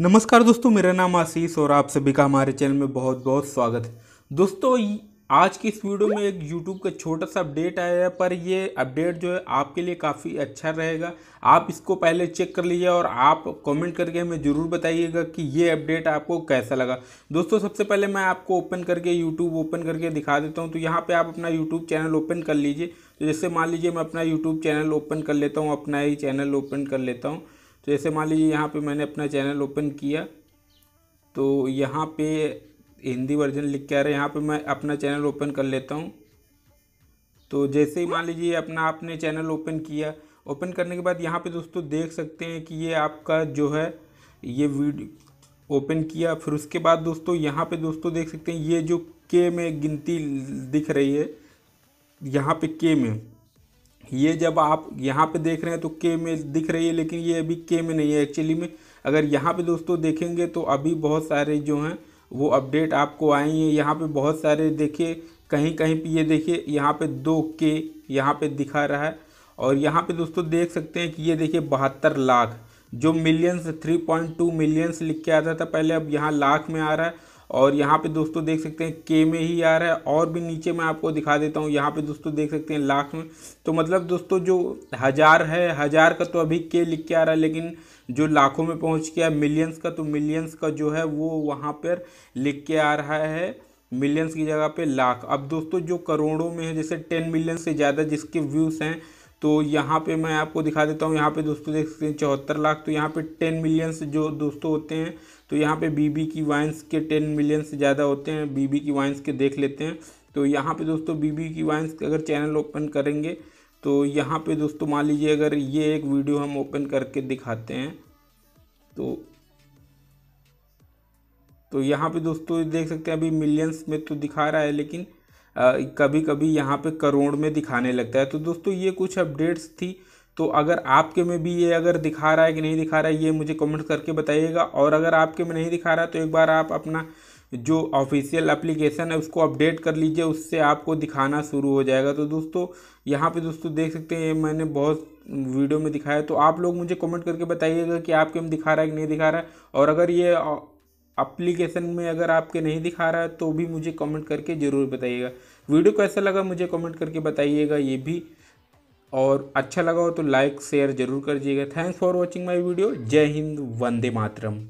नमस्कार दोस्तों मेरा नाम आशीष और आप सभी का हमारे चैनल में बहुत बहुत स्वागत है दोस्तों आज की इस वीडियो में एक यूट्यूब का छोटा सा अपडेट आया है पर ये अपडेट जो है आपके लिए काफ़ी अच्छा रहेगा आप इसको पहले चेक कर लीजिए और आप कमेंट करके हमें ज़रूर बताइएगा कि ये अपडेट आपको कैसा लगा दोस्तों सबसे पहले मैं आपको ओपन करके यूट्यूब ओपन करके दिखा देता हूँ तो यहाँ पर आप अपना यूट्यूब चैनल ओपन कर लीजिए तो जैसे मान लीजिए मैं अपना यूट्यूब चैनल ओपन कर लेता हूँ अपना ही चैनल ओपन कर लेता हूँ तो जैसे मान लीजिए यहाँ पे मैंने अपना चैनल ओपन किया तो यहाँ पे हिंदी वर्जन लिख के आ रहा है यहाँ पे मैं अपना चैनल ओपन कर लेता हूँ तो जैसे ही मान लीजिए अपना आपने चैनल ओपन किया ओपन करने के बाद यहाँ पे दोस्तों देख सकते हैं कि ये आपका जो है ये वीडियो ओपन किया फिर उसके बाद दोस्तों यहाँ पे दोस्तों देख सकते हैं ये जो के में गिनती दिख रही है यहाँ पे के में ये जब आप यहाँ पे देख रहे हैं तो के में दिख रही है लेकिन ये अभी के में नहीं है एक्चुअली में अगर यहाँ पे दोस्तों देखेंगे तो अभी बहुत सारे जो हैं वो अपडेट आपको आई हैं यहाँ पे बहुत सारे देखिए कहीं कहीं पे ये देखिए यहाँ पे दो के यहाँ पे दिखा रहा है और यहाँ पे दोस्तों देख सकते हैं कि ये देखिए बहत्तर लाख जो millions three point two millions लिख के आता था पहले अब यहाँ लाख में आ रहा है और यहाँ पे दोस्तों देख सकते हैं के में ही आ रहा है और भी नीचे मैं आपको दिखा देता हूँ यहाँ पे दोस्तों देख सकते हैं लाख में तो मतलब दोस्तों जो हज़ार है हज़ार का तो अभी के लिख के आ रहा है लेकिन जो लाखों में पहुँच गया मिलियंस का तो मिलियंस का जो है वो वहाँ पर लिख के आ रहा है मिलियंस की जगह पर लाख अब दोस्तों जो करोड़ों में है जैसे टेन मिलियन से ज़्यादा जिसके व्यूज़ हैं तो यहाँ पे मैं आपको दिखा देता हूँ यहाँ पे दोस्तों देख सकते हैं चौहत्तर लाख तो यहाँ पे टेन मिलियंस जो दोस्तों होते हैं तो यहाँ पे बीबी की वाइन्स के टेन मिलियंस ज़्यादा होते हैं बीबी की वाइन्स के देख लेते हैं तो यहाँ पे दोस्तों बीबी की वाइन्स अगर चैनल ओपन करेंगे तो यहाँ पे दोस्तों मान लीजिए अगर ये एक वीडियो हम ओपन करके दिखाते हैं तो तो यहाँ पे दोस्तों देख सकते हैं अभी मिलियंस में तो दिखा रहा है लेकिन कभी कभी यहाँ पे करोड़ में दिखाने लगता है तो दोस्तों ये कुछ अपडेट्स थी तो अगर आपके में भी ये अगर दिखा रहा है कि नहीं दिखा रहा है ये मुझे कमेंट करके बताइएगा और अगर आपके में नहीं दिखा रहा है तो एक बार आप अपना जो ऑफिशियल एप्लीकेशन है उसको अपडेट कर लीजिए उससे आपको दिखाना शुरू हो जाएगा तो दोस्तों यहाँ पे दोस्तों देख सकते हैं मैंने बहुत वीडियो में दिखाया तो आप लोग मुझे कमेंट करके बताइएगा कि आपके में दिखा रहा है कि नहीं दिखा रहा है और अगर ये अप्लीकेशन में अगर आपके नहीं दिखा रहा है तो भी मुझे कमेंट करके ज़रूर बताइएगा वीडियो कैसा लगा मुझे कमेंट करके बताइएगा ये भी और अच्छा लगा हो तो लाइक शेयर जरूर कर दीजिएगा thanks for watching my video Jai Hind Vande Mataram